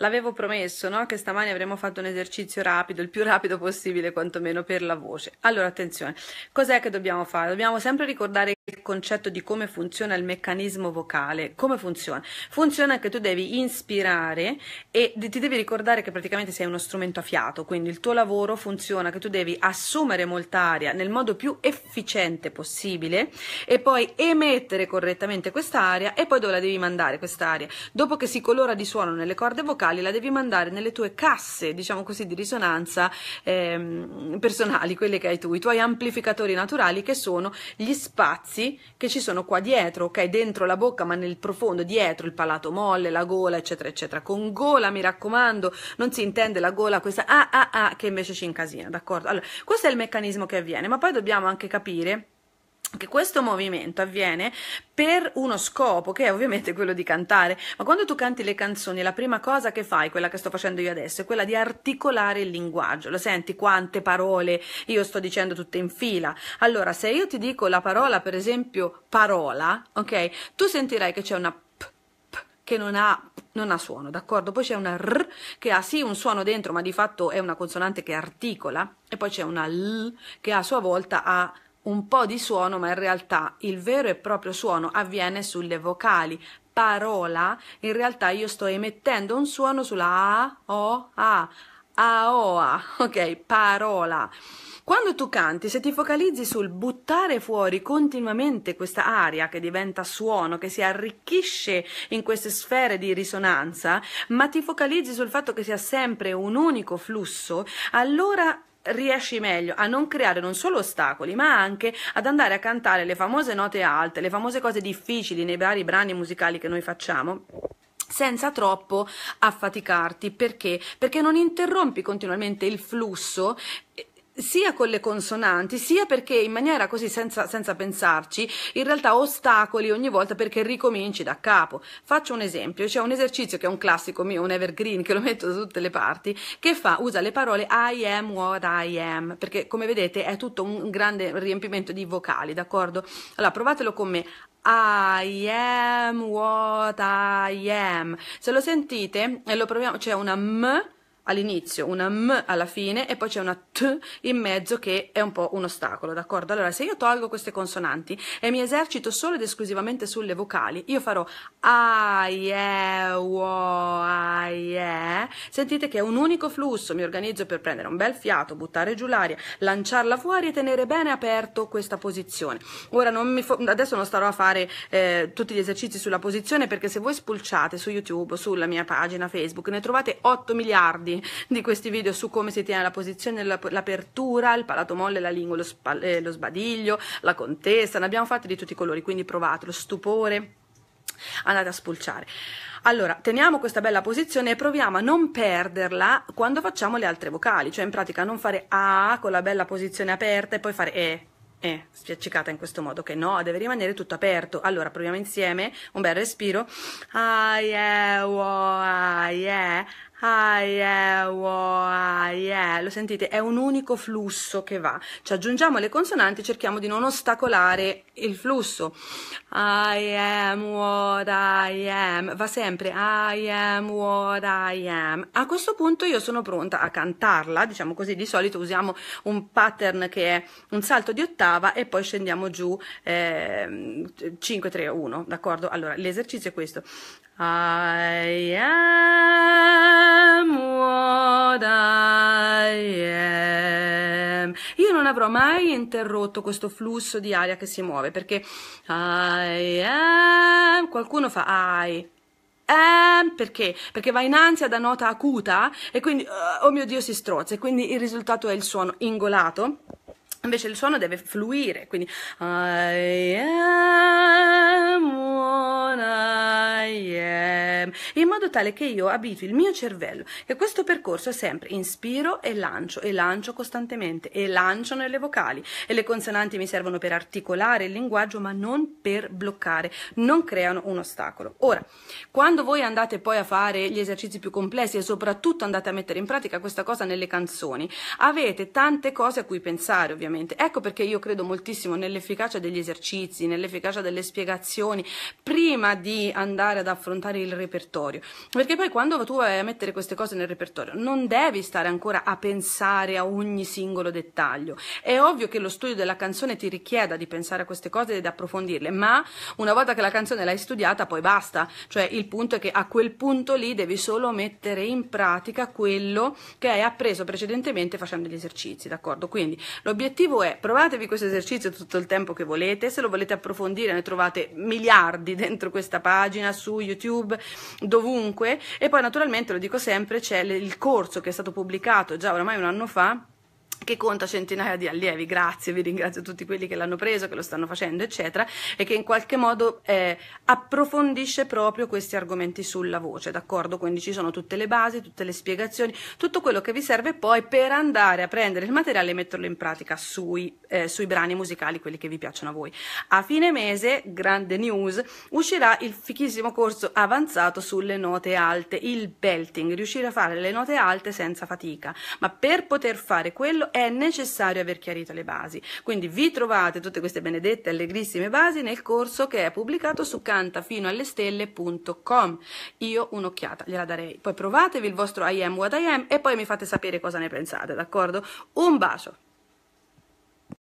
L'avevo promesso, no? Che stamani avremmo fatto un esercizio rapido, il più rapido possibile quantomeno per la voce. Allora, attenzione, cos'è che dobbiamo fare? Dobbiamo sempre ricordare il concetto di come funziona il meccanismo vocale. Come funziona? Funziona che tu devi inspirare e ti devi ricordare che praticamente sei uno strumento a fiato, quindi il tuo lavoro funziona che tu devi assumere molta aria nel modo più efficiente possibile e poi emettere correttamente quest'aria e poi dove la devi mandare quest'aria. Dopo che si colora di suono nelle corde vocali, vocali la devi mandare nelle tue casse, diciamo così, di risonanza ehm, personali, quelle che hai tu, i tuoi amplificatori naturali che sono gli spazi che ci sono qua dietro, ok? Dentro la bocca, ma nel profondo, dietro il palato molle, la gola, eccetera, eccetera. Con gola, mi raccomando, non si intende la gola, questa ah ah ah che invece ci incasina, d'accordo? Allora, questo è il meccanismo che avviene, ma poi dobbiamo anche capire che questo movimento avviene per uno scopo che è ovviamente quello di cantare, ma quando tu canti le canzoni la prima cosa che fai, quella che sto facendo io adesso, è quella di articolare il linguaggio, lo senti quante parole io sto dicendo tutte in fila, allora se io ti dico la parola per esempio parola, ok, tu sentirai che c'è una p, p che non ha non ha suono, d'accordo? Poi c'è una R che ha sì un suono dentro, ma di fatto è una consonante che articola, e poi c'è una L che a sua volta ha un po' di suono, ma in realtà il vero e proprio suono avviene sulle vocali. Parola, in realtà io sto emettendo un suono sulla A, O, A, A, O, A, ok, parola. Quando tu canti, se ti focalizzi sul buttare fuori continuamente questa aria che diventa suono, che si arricchisce in queste sfere di risonanza, ma ti focalizzi sul fatto che sia sempre un unico flusso, allora riesci meglio a non creare non solo ostacoli, ma anche ad andare a cantare le famose note alte, le famose cose difficili nei vari brani musicali che noi facciamo senza troppo affaticarti perché perché non interrompi continuamente il flusso eh, sia con le consonanti, sia perché in maniera così senza, senza pensarci, in realtà ostacoli ogni volta perché ricominci da capo. Faccio un esempio, c'è un esercizio che è un classico mio, un evergreen, che lo metto da tutte le parti, che fa, usa le parole I am what I am, perché come vedete è tutto un grande riempimento di vocali, d'accordo? Allora provatelo con me. I am what I am. Se lo sentite, e eh, lo proviamo, c'è una M all'inizio, una M alla fine e poi c'è una T in mezzo che è un po' un ostacolo, d'accordo? Allora, se io tolgo queste consonanti e mi esercito solo ed esclusivamente sulle vocali, io farò A, IE, UO, A, IE. Sentite che è un unico flusso, mi organizzo per prendere un bel fiato, buttare giù l'aria, lanciarla fuori e tenere bene aperto questa posizione. Ora, non adesso non starò a fare eh, tutti gli esercizi sulla posizione perché se voi spulciate su YouTube, sulla mia pagina Facebook, ne trovate 8 miliardi di questi video su come si tiene la posizione, l'apertura, il palato molle, la lingua, lo, eh, lo sbadiglio, la contessa, ne abbiamo fatti di tutti i colori, quindi provatelo, stupore, andate a spulciare. Allora, teniamo questa bella posizione e proviamo a non perderla quando facciamo le altre vocali, cioè in pratica non fare A con la bella posizione aperta e poi fare E, E, spiaccicata in questo modo, che no, deve rimanere tutto aperto. Allora, proviamo insieme, un bel respiro. Ah, eh, yeah, wow, ah, yeah. Ah, eh, yeah, wow, ah, yeah. Lo sentite? È un unico flusso che va. Ci aggiungiamo le consonanti, e cerchiamo di non ostacolare il flusso. I am what I am. Va sempre I am what I am. A questo punto io sono pronta a cantarla, diciamo così. Di solito usiamo un pattern che è un salto di ottava e poi scendiamo giù eh, 5, 3, 1. D'accordo? Allora, l'esercizio è questo. I am what I am. Io non avrò mai interrotto questo flusso di aria che si muove perché I am. Qualcuno fa I. Am perché? Perché va in ansia da nota acuta e quindi, eh, oh mio Dio, si strozza e quindi il risultato è il suono ingolato. Invece il suono deve fluire, quindi I am one I am, ehm, in modo tale che io abitui il mio cervello e questo percorso è sempre inspiro e lancio, e lancio costantemente, e lancio nelle vocali, e le consonanti mi servono per articolare il linguaggio, ma non per bloccare, non creano un ostacolo. Ora, quando voi andate poi a fare gli esercizi più complessi e soprattutto andate a mettere in pratica questa cosa nelle canzoni, avete tante cose a cui pensare, ovviamente. Ecco perché io credo moltissimo nell'efficacia degli esercizi, nell'efficacia delle spiegazioni, prima di andare ad affrontare il repertorio, perché poi quando tu vai a mettere queste cose nel repertorio non devi stare ancora a pensare a ogni singolo dettaglio. È ovvio che lo studio della canzone ti richieda di pensare a queste cose ed approfondirle, ma una volta che la canzone l'hai studiata poi basta, cioè il punto è che a quel punto lì devi solo mettere in pratica quello che hai appreso precedentemente facendo gli esercizi, d'accordo? Quindi l'obiettivo è provatevi questo esercizio tutto il tempo che volete, se lo volete approfondire ne trovate miliardi dentro questa pagina su su YouTube, dovunque. E poi naturalmente, lo dico sempre, c'è il corso che è stato pubblicato già oramai un anno fa che conta centinaia di allievi, grazie, vi ringrazio tutti quelli che l'hanno preso, che lo stanno facendo, eccetera, e che in qualche modo eh, approfondisce proprio questi argomenti sulla voce, d'accordo? Quindi ci sono tutte le basi, tutte le spiegazioni, tutto quello che vi serve poi per andare a prendere il materiale e metterlo in pratica sui, eh, sui brani musicali, quelli che vi piacciono a voi. A fine mese, grande news, uscirà il fichissimo corso avanzato sulle note alte, il belting, riuscire a fare le note alte senza fatica, ma per poter fare quello è è necessario aver chiarito le basi. Quindi vi trovate tutte queste benedette, allegrissime basi nel corso che è pubblicato su cantafinoallestelle.com. Io un'occhiata gliela darei. Poi provatevi il vostro I am what I am e poi mi fate sapere cosa ne pensate, d'accordo? Un bacio!